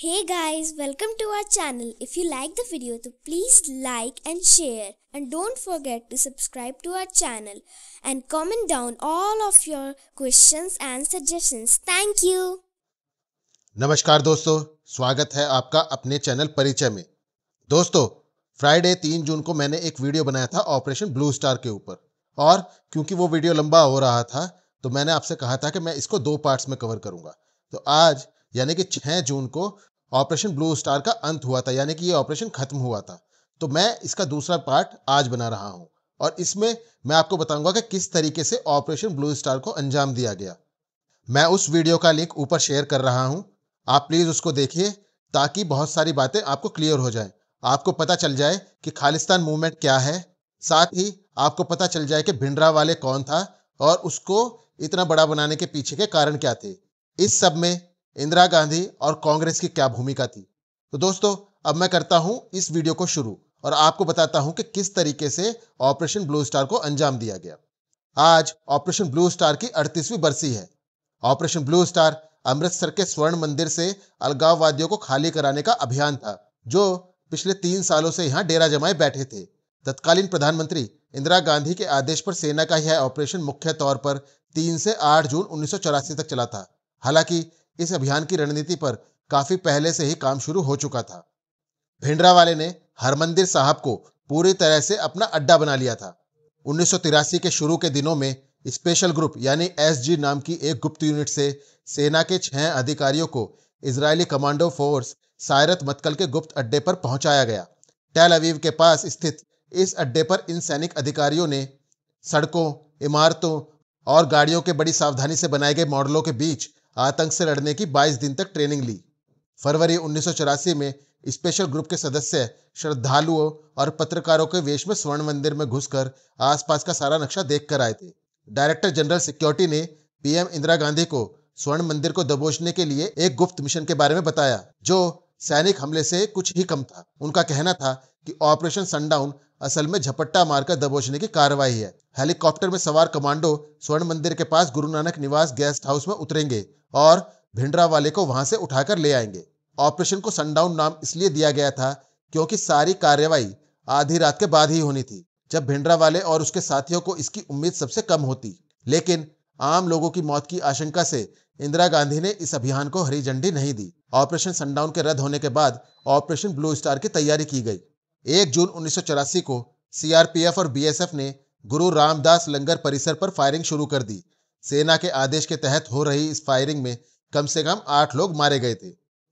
Hey guys, welcome to our channel. If you like the video, then please like and share. And don't forget to subscribe to our channel and comment down all of your questions and suggestions. Thank you. नमस्कार दोस्तों स्वागत है आपका अपने channel परिचय में दोस्तों Friday तीन जून को मैंने एक वीडियो बनाया था ऑपरेशन ब्लू स्टार के ऊपर और क्योंकि वो वीडियो लंबा हो रहा था तो मैंने आपसे कहा था कि मैं इसको दो पार्ट्स में कवर करूंगा तो आज यानी कि छः जून को ऑपरेशन ब्लू स्टार का अंत हुआ था यानी कि ये ऑपरेशन खत्म हुआ था तो मैं इसका दूसरा पार्ट आज बना रहा हूँ और इसमें मैं आपको बताऊंगा कि किस तरीके से ऑपरेशन ब्लू स्टार को अंजाम दिया गया मैं उस वीडियो का लिंक ऊपर शेयर कर रहा हूँ आप प्लीज़ उसको देखिए ताकि बहुत सारी बातें आपको क्लियर हो जाए आपको पता चल जाए कि खालिस्तान मूवमेंट क्या है साथ ही आपको पता चल जाए कि भिंडरा वाले कौन था और उसको इतना बड़ा बनाने के पीछे के कारण क्या थे इस सब में इंदिरा गांधी और कांग्रेस की क्या भूमिका थी तो दोस्तों अब मैं करता हूं इस वीडियो को शुरू और आपको बताता हूं कि किस तरीके से ऑपरेशन ब्लू स्टार को अंजाम दिया गया आज ऑपरेशन ब्लू स्टार की अड़तीसवीं बरसी है ऑपरेशन ब्लू स्टार अमृतसर के स्वर्ण मंदिर से अलगाववादियों को खाली कराने का अभियान था जो पिछले तीन सालों से यहाँ डेरा जमाए बैठे थे तत्कालीन प्रधानमंत्री इंदिरा गांधी के आदेश पर सेना का यह ऑपरेशन मुख्य तौर पर तीन से आठ जून उन्नीस तक चला था हालांकि इस अभियान की रणनीति पर काफी पहले से ही काम शुरू हो चुका था भिंडरावाले ने हरमंदिर साहब को पूरी तरह से अपना अड्डा बना लिया था उन्नीस के शुरू के दिनों में स्पेशल ग्रुप यानी एस नाम की एक गुप्त यूनिट से सेना के छह अधिकारियों को Israeli commando force Sayeret Matkal के गुप्त अड्डे पर पहुंचाया गया टेल अवीव के पास स्थित इस अड्डे पर इन सैनिक अधिकारियों ने सड़कों इमारतों और गाड़ियों के बड़ी सावधानी से बनाए गए मॉडलों के बीच आतंक से लड़ने की 22 दिन तक ट्रेनिंग ली फरवरी उन्नीस में स्पेशल ग्रुप के सदस्य श्रद्धालुओं और पत्रकारों के वेश में स्वर्ण मंदिर में घुसकर आसपास का सारा नक्शा देख कर आए थे डायरेक्टर जनरल सिक्योरिटी ने पीएम इंदिरा गांधी को स्वर्ण मंदिर को दबोचने के लिए एक गुप्त मिशन के बारे में बताया जो सैनिक हमले से कुछ ही कम था उनका कहना था कि ऑपरेशन सनडाउन असल में झपट्टा मारकर दबोचने की कार्रवाई है हेलीकॉप्टर में सवार कमांडो स्वर्ण मंदिर के पास गुरु नानक निवास गेस्ट हाउस में उतरेंगे और भिंडरा वाले को वहां से उठाकर ले आएंगे ऑपरेशन को सनडाउन नाम इसलिए दिया गया था क्योंकि सारी कार्यवाही आधी रात के बाद ही होनी थी जब भिंडरा वाले और उसके साथियों को इसकी उम्मीद सबसे कम होती लेकिन आम लोगों की मौत की आशंका से इंदिरा गांधी ने इस अभियान को हरी झंडी नहीं दी ऑपरेशन सनडाउन के रद्द होने के बाद ऑपरेशन ब्लू स्टार की तैयारी की गई एक जून उन्नीस को सीआरपीएफ और बीएसएफ ने गुरु रामदास लंगर परिसर पर फायरिंग शुरू कर दी सेना के आदेश के तहत हो रही इस फायरिंग में कम से कम आठ लोग मारे गए थे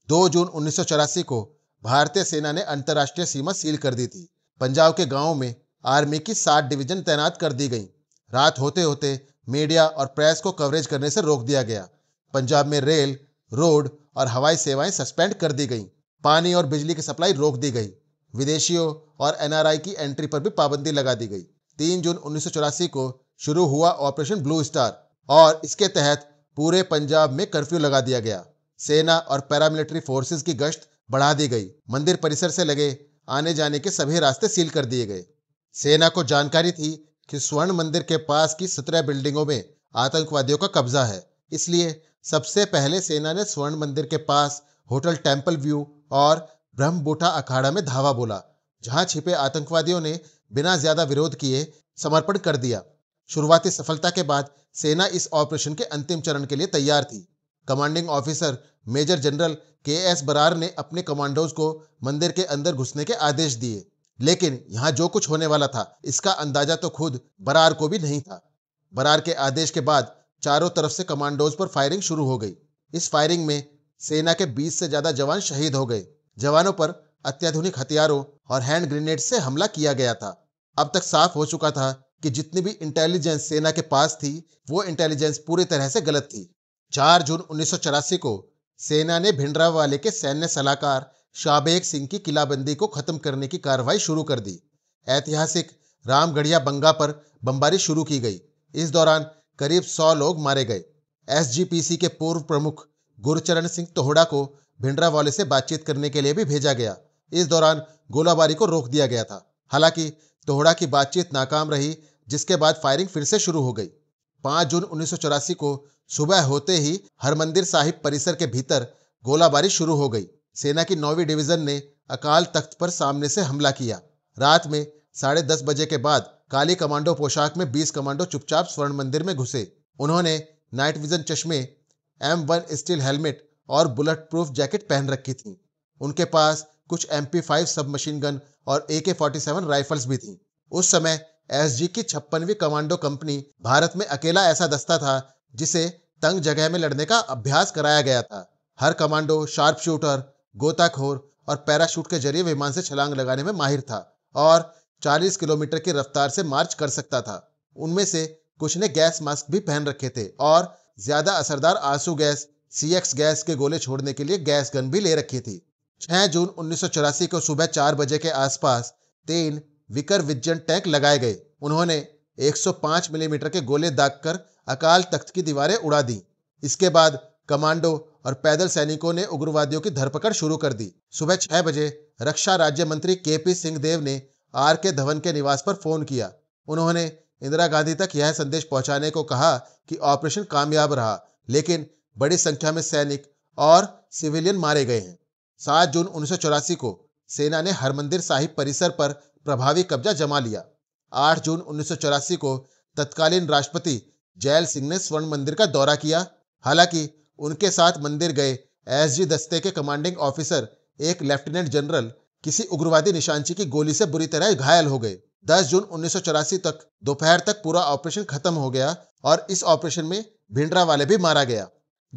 दो जून उन्नीस को भारतीय सेना ने अंतर्राष्ट्रीय सीमा सील कर दी थी पंजाब के गांवों में आर्मी की सात डिवीजन तैनात कर दी गई रात होते होते मीडिया और प्रेस को कवरेज करने से रोक दिया गया पंजाब में रेल रोड और हवाई सेवाएं सस्पेंड कर दी गईं पानी और बिजली की सप्लाई रोक दी गई विदेशियों और एनआरआई की एंट्री पर भी पाबंदी लगा दी गई तीन जून उन्नीस को शुरू हुआ ऑपरेशन ब्लू स्टार और इसके तहत पूरे पंजाब में कर्फ्यू लगा दिया गया सेना और पैरामिलिट्री फोर्सेस की गश्त बढ़ा दी गई मंदिर परिसर से लगे आने जाने के सभी रास्ते सील कर दिए गए सेना को जानकारी थी कि स्वर्ण मंदिर के पास की सत्रह बिल्डिंगों में आतंकवादियों का कब्जा है इसलिए सबसे पहले सेना ने स्वर्ण मंदिर के पास होटल टेम्पल व्यू और ब्रह्मबूटा अखाड़ा में धावा बोला जहां छिपे आतंकवादियों ने बिना ज्यादा विरोध किए समर्पण कर दिया शुरुआती सफलता के बाद सेना इस ऑपरेशन के अंतिम चरण के लिए तैयार थी commanding officer major general K S Brar ने अपने कमांडोज को मंदिर के अंदर घुसने के आदेश दिए लेकिन यहां जो कुछ होने वाला था इसका अंदाजा तो खुद बरार को भी नहीं था बरार के आदेश के बाद चारों तरफ से कमांडोज पर फायरिंग शुरू हो गई इस फायरिंग में सेना के 20 से ज्यादा जवान शहीद हो गए जवानों पर अत्याधुनिक हथियारों और हैंड ग्रेनेड से हमला किया गया था अब तक साफ हो चुका था कि जितनी भी इंटेलिजेंस सेना के पास थी वो इंटेलिजेंस पूरी तरह से गलत थी 4 जून उन्नीस को सेना ने भिंडरा वाले के सैन्य सलाहकार शाबेग सिंह की किलाबंदी को खत्म करने की कार्रवाई शुरू कर दी ऐतिहासिक रामगढ़िया बंगा पर बमबारी शुरू की गई इस दौरान करीब सौ लोग मारे गए एसजीपीसी के पूर्व प्रमुख गुरचरण सिंह तोहड़ा को भिंडरावाले से बातचीत करने के लिए भी भेजा गया इस दौरान गोलाबारी को रोक दिया गया था हालांकि तोहड़ा की बातचीत नाकाम रही जिसके बाद फायरिंग फिर से शुरू हो गई 5 जून उन्नीस को सुबह होते ही हरमंदिर साहिब परिसर के भीतर गोलाबारी शुरू हो गई सेना की नौवीं डिवीजन ने अकाल तख्त पर सामने से हमला किया रात में साढ़े दस बजे के बाद काली कमांडो पोशाक में बीस कमांडो चुपचाप स्वर्ण मंदिर में घुसे उन्होंने नाइट विजन चश्मे एम वन स्टील हेलमेट और बुलेट प्रूफ जैकेट पहन रखी थी उनके पास कुछ M P five sub machine gun और ए के फोर्टी सेवन राइफल्स भी थी उस समय एस जी की छप्पनवी कमांडो कंपनी भारत में अकेला ऐसा दस्ता था जिसे तंग जगह में लड़ने का अभ्यास कराया गया था हर कमांडो शार्प शूटर गोताखोर और पैराशूट के जरिए विमान से छलांग लगाने में माहिर था और 40 किलोमीटर की रफ्तार से मार्च कर सकता था उनमें से कुछ ने गैस मास्क भी पहन रखे थे और ज्यादा असरदार आंसू गैस सीएक्स गैस के गोले छोड़ने के लिए गैस गन भी ले रखी थी 6 जून उन्नीस को सुबह चार बजे के आसपास तीन विकर विजन टैंक लगाए गए उन्होंने 105 मिलीमीटर के गोले दाग अकाल तख्त की दीवारें उड़ा दी इसके बाद कमांडो और पैदल सैनिकों ने उग्रवादियों की धरपकड़ शुरू कर दी सुबह छह बजे रक्षा राज्य मंत्री के पी सिंह देव ने आर के धवन के निवास पर फोन किया उन्होंने इंदिरा गांधी तक यह संदेश पहुंचाने को कहा कि ऑपरेशन कामयाब रहा लेकिन बड़ी संख्या में सैनिक और सिविलियन मारे गए हैं सात जून उन्नीस को सेना ने हरमंदिर साहिब परिसर पर प्रभावी कब्जा जमा लिया आठ जून उन्नीस को तत्कालीन राष्ट्रपति जयल सिंह ने स्वर्ण मंदिर का दौरा किया हालांकि उनके साथ मंदिर गए एसजी दस्ते के कमांडिंग ऑफिसर एक लेफ्टिनेंट जनरल किसी उग्रवादी निशानची की गोली से बुरी तरह घायल हो गए 10 जून उन्नीस तक दोपहर तक पूरा ऑपरेशन खत्म हो गया और इस ऑपरेशन में भिंडरा वाले भी मारा गया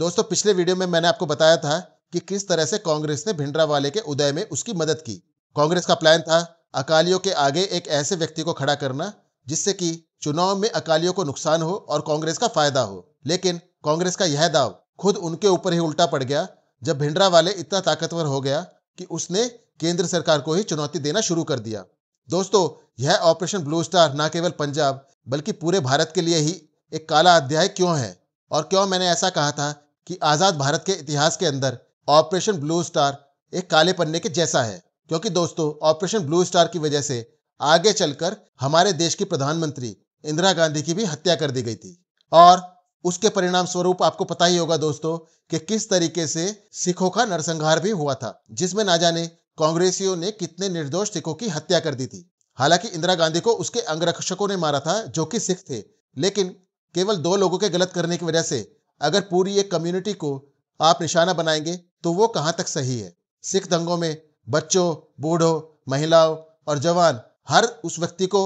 दोस्तों पिछले वीडियो में मैंने आपको बताया था कि किस तरह से कांग्रेस ने भिंडरा वाले के उदय में उसकी मदद की कांग्रेस का प्लान था अकालियों के आगे एक ऐसे व्यक्ति को खड़ा करना जिससे कि चुनाव में अकालियों को नुकसान हो और कांग्रेस का फायदा हो लेकिन कांग्रेस का यह दाव खुद उनके ऊपर ही उल्टा पड़ गया जब भिंडरा वाले इतना ताकतवर हो गया कि उसने केंद्र सरकार को ही चुनौती देना शुरू कर दिया दोस्तों यह ऑपरेशन ब्लू स्टार न केवल पंजाब बल्कि पूरे भारत के लिए ही एक काला अध्याय क्यों है और क्यों मैंने ऐसा कहा था कि आज़ाद भारत के इतिहास के अंदर ऑपरेशन ब्लू स्टार एक काले पन्ने के जैसा है क्योंकि दोस्तों ऑपरेशन ब्लू स्टार की वजह से आगे चलकर हमारे देश की प्रधानमंत्री इंदिरा गांधी की भी हत्या कर दी गई थी और उसके परिणाम स्वरूप आपको पता ही होगा दोस्तों कि किस तरीके से सिखों का नरसंहार भी हुआ था जिसमें ना जाने कांग्रेसियों ने कितने निर्दोष सिखों की हत्या कर दी थी हालांकि इंदिरा गांधी को उसके अंगरक्षकों ने मारा था जो कि सिख थे लेकिन केवल दो लोगों के गलत करने की वजह से अगर पूरी एक कम्युनिटी को आप निशाना बनाएंगे तो वो कहाँ तक सही है सिख दंगों में बच्चों बूढ़ों महिलाओं और जवान हर उस व्यक्ति को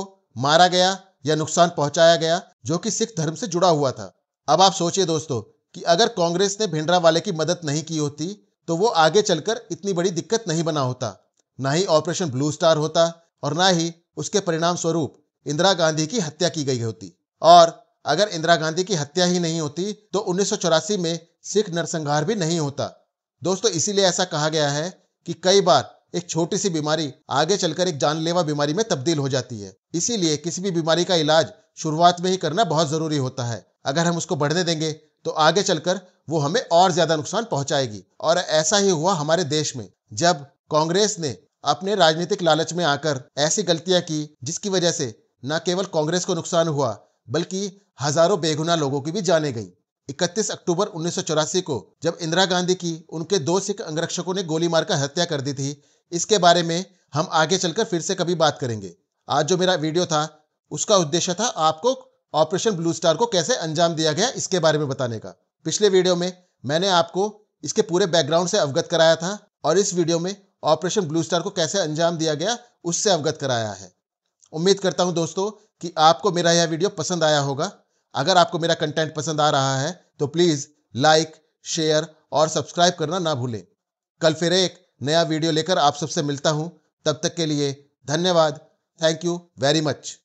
मारा गया या नुकसान पहुंचाया गया जो कि सिख धर्म से जुड़ा हुआ था अब आप सोचिए दोस्तों कि अगर कांग्रेस ने भिंडरा वाले की मदद नहीं की होती तो वो आगे चलकर इतनी बड़ी दिक्कत नहीं बना होता ना ही ऑपरेशन ब्लू स्टार होता और ना ही उसके परिणाम स्वरूप इंदिरा गांधी की हत्या की गई होती और अगर इंदिरा गांधी की हत्या ही नहीं होती तो उन्नीस में सिख नरसंहार भी नहीं होता दोस्तों इसीलिए ऐसा कहा गया है कि कई बार एक छोटी सी बीमारी आगे चलकर एक जानलेवा बीमारी में तब्दील हो जाती है इसीलिए किसी भी बीमारी का इलाज शुरुआत में ही करना बहुत जरूरी होता है अगर हम उसको बढ़ने देंगे तो आगे चलकर वो हमें और ज्यादा नुकसान पहुंचाएगी और ऐसा ही हुआ हमारे देश में जब कांग्रेस ने अपने राजनीतिक लालच में आकर ऐसी गलतियां की जिसकी वजह से न केवल कांग्रेस को नुकसान हुआ बल्कि हजारों बेगुनाह लोगों की भी जाने गई 31 अक्टूबर उन्नीस को जब इंदिरा गांधी की उनके दो सिख अंगरक्षकों ने गोली मारकर हत्या कर दी थी इसके बारे में हम आगे चलकर फिर से कभी बात करेंगे आज जो मेरा वीडियो था उसका उद्देश्य था आपको ऑपरेशन ब्लू स्टार को कैसे अंजाम दिया गया इसके बारे में बताने का पिछले वीडियो में मैंने आपको इसके पूरे बैकग्राउंड से अवगत कराया था और इस वीडियो में ऑपरेशन ब्लू स्टार को कैसे अंजाम दिया गया उससे अवगत कराया है उम्मीद करता हूं दोस्तों कि आपको मेरा यह वीडियो पसंद आया होगा अगर आपको मेरा कंटेंट पसंद आ रहा है तो प्लीज़ लाइक शेयर और सब्सक्राइब करना ना भूलें कल फिर एक नया वीडियो लेकर आप सबसे मिलता हूँ तब तक के लिए धन्यवाद थैंक यू वेरी मच